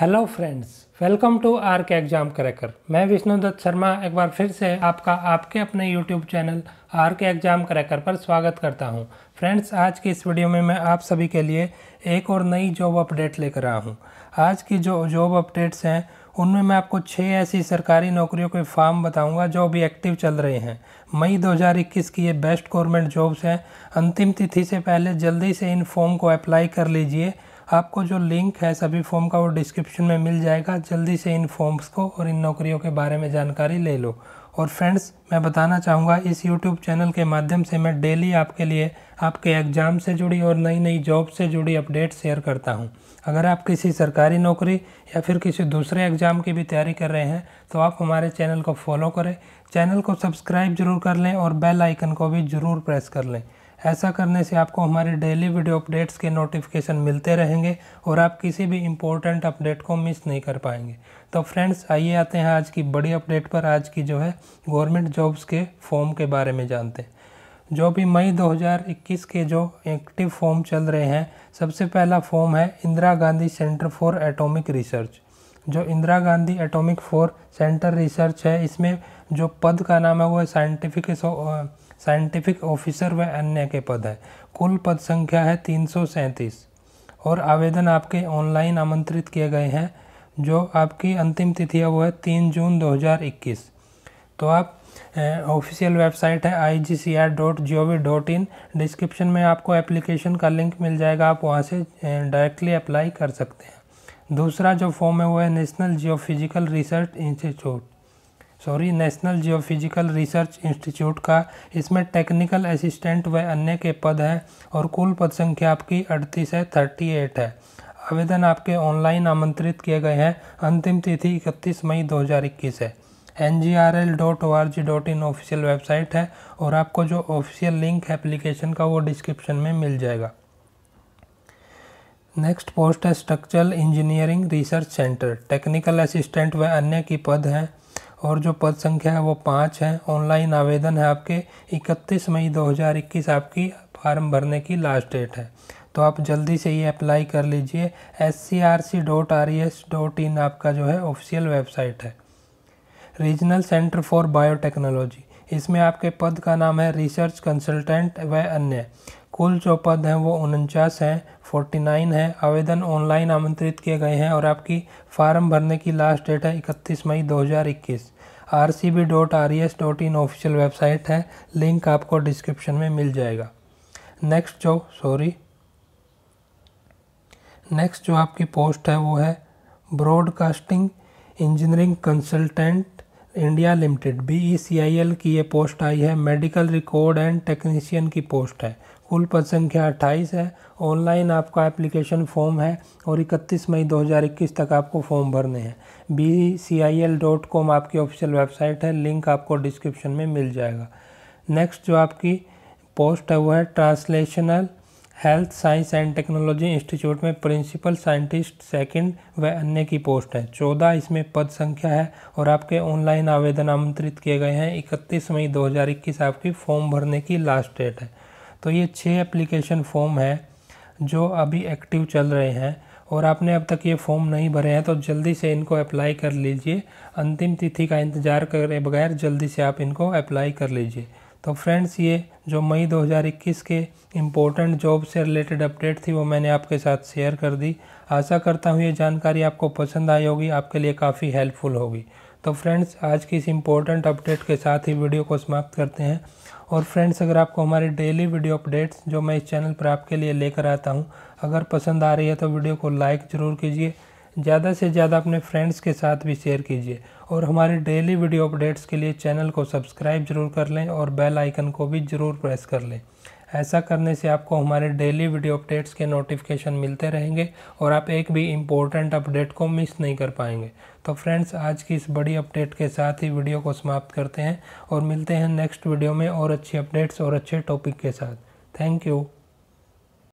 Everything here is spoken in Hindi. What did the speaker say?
hello friends welcome to R K exam cracker मैं विष्णु दत्त शर्मा एक बार फिर से आपका आपके अपने YouTube channel R K exam cracker पर स्वागत करता हूं फ्रेंड्स आज की इस वीडियो में मैं आप सभी के लिए एक और नई जॉब अपडेट लेकर आया हूं आज की जो जॉब अपडेट्स हैं उनमें मैं आपको छः ऐसी सरकारी नौकरियों के फॉर्म बताऊंगा जो अभी एक्टिव चल रहे हैं मई 2021 की ये बेस्ट गवर्नमेंट जॉब्स हैं अंतिम तिथि से पहले जल्दी से इन फॉर्म को अप्लाई कर लीजिए आपको जो लिंक है सभी फॉर्म का वो डिस्क्रिप्शन में मिल जाएगा जल्दी से इन फॉर्म्स को और इन नौकरियों के बारे में जानकारी ले लो और फ्रेंड्स मैं बताना चाहूँगा इस यूट्यूब चैनल के माध्यम से मैं डेली आपके लिए आपके एग्ज़ाम से जुड़ी और नई नई जॉब से जुड़ी अपडेट शेयर करता हूँ अगर आप किसी सरकारी नौकरी या फिर किसी दूसरे एग्ज़ाम की भी तैयारी कर रहे हैं तो आप हमारे चैनल को फॉलो करें चैनल को सब्सक्राइब जरूर कर लें और बेल आइकन को भी ज़रूर प्रेस कर लें ऐसा करने से आपको हमारे डेली वीडियो अपडेट्स के नोटिफिकेशन मिलते रहेंगे और आप किसी भी इम्पोर्टेंट अपडेट को मिस नहीं कर पाएंगे तो फ्रेंड्स आइए आते हैं आज की बड़ी अपडेट पर आज की जो है गवर्नमेंट जॉब्स के फॉर्म के बारे में जानते हैं जो भी मई 2021 के जो एक्टिव फॉर्म चल रहे हैं सबसे पहला फॉर्म है Indira Gandhi centre for atomic research जो Indira Gandhi atomic for centre research है इसमें जो पद का नाम है वो है साइंटिफिक साइंटिफिक ऑफिसर व अन्य के पद है कुल पद संख्या है तीन और आवेदन आपके ऑनलाइन आमंत्रित किए गए हैं जो आपकी अंतिम तिथि है वो है तीन जून 2021 तो आप ऑफिशियल वेबसाइट है I G C R dot G O V dot in description में आपको एप्लीकेशन का लिंक मिल जाएगा आप वहाँ से डायरेक्टली अप्लाई कर सकते हैं दूसरा जो फॉर्म है वो है national geo research institute sorry national geophysical research institute का इसमें टेक्निकल असिस्टेंट व अन्य के पद हैं और कुल पद संख्या आपकी अड़तीस है थर्टी एट है आवेदन आपके ऑनलाइन आमंत्रित किए गए हैं अंतिम तिथि इकतीस मई इक्कीस है N G R L dot O R G dot in official website है और आपको जो ऑफिशियल लिंक है एप्लीकेशन का वो डिस्क्रिप्शन में मिल जाएगा नेक्स्ट पोस्ट है structural engineering research centre technical assistant व अन्य की पद हैं और जो पद संख्या है वो पाँच है ऑनलाइन आवेदन है आपके इकतीस मई इक्कीस आपकी फार्म भरने की लास्ट डेट है तो आप जल्दी से ये अप्लाई कर लीजिए S C R C dot R E S dot in आपका जो है ऑफिशियल वेबसाइट है रीजनल सेंटर फॉर बायोटेक्नोलॉजी इसमें आपके पद का नाम है रिसर्च कंसल्टेंट व अन्य कुल जो पद हैं वो उनचास हैं फोर्टी नाइन है आवेदन ऑनलाइन आमंत्रित किए गए हैं और आपकी फार्म भरने की लास्ट डेट है इकतीस मई दो हजार इक्कीस R C B dot R E S dot in official website है लिंक आपको डिस्क्रिप्शन में मिल जाएगा नेक्स्ट जो सॉरी नेक्स्ट जो आपकी पोस्ट है वो है broadcasting engineering consultant India limited B E C I L की ये पोस्ट आई है मेडिकल रिकॉर्ड एंड टेक्नीशियन की पोस्ट है कुल पद संख्या अट्ठाईस है ऑनलाइन आपका एप्लीकेशन फॉर्म है और 31 मई 2021 तक आपको फॉर्म भरने हैं B C I L dot com आपकी ऑफिशियल वेबसाइट है लिंक आपको डिस्क्रिप्शन में मिल जाएगा नेक्स्ट जो आपकी पोस्ट है वो है translational health science and technology institute में प्रिंसिपल साइंटिस्ट सेकंड व अन्य की पोस्ट है चौदह इसमें पद संख्या है और आपके ऑनलाइन आवेदन आमंत्रित किए गए हैं इकतीस मई 2021 आपकी फॉर्म भरने की लास्ट डेट है तो ये छः एप्लीकेशन फॉर्म है जो अभी एक्टिव चल रहे हैं और आपने अब तक ये फॉर्म नहीं भरे हैं तो जल्दी से इनको अप्लाई कर लीजिए अंतिम तिथि का इंतज़ार करे बगैर जल्दी से आप इनको अप्लाई कर लीजिए तो फ्रेंड्स ये जो मई 2021 के इम्पोर्टेंट जॉब से रिलेटेड अपडेट थी वो मैंने आपके साथ शेयर कर दी आशा करता हूँ ये जानकारी आपको पसंद आई होगी आपके लिए काफ़ी हेल्पफुल होगी तो फ्रेंड्स आज की इस इम्पोर्टेंट अपडेट के साथ ही वीडियो को समाप्त करते हैं और फ्रेंड्स अगर आपको हमारे डेली वीडियो अपडेट्स जो मैं इस चैनल पर आपके लिए लेकर आता हूँ अगर पसंद आ रही है तो वीडियो को लाइक ज़रूर कीजिए ज़्यादा से ज़्यादा अपने फ्रेंड्स के साथ भी शेयर कीजिए और हमारे डेली वीडियो अपडेट्स के लिए चैनल को सब्सक्राइब जरूर कर लें और बेल आइकन को भी ज़रूर प्रेस कर लें ऐसा करने से आपको हमारे डेली वीडियो अपडेट्स के नोटिफिकेशन मिलते रहेंगे और आप एक भी इम्पोर्टेंट अपडेट को मिस नहीं कर पाएंगे तो फ्रेंड्स आज की इस बड़ी अपडेट के साथ ही वीडियो को समाप्त करते हैं और मिलते हैं नेक्स्ट वीडियो में और अच्छी अपडेट्स और अच्छे टॉपिक के साथ थैंक यू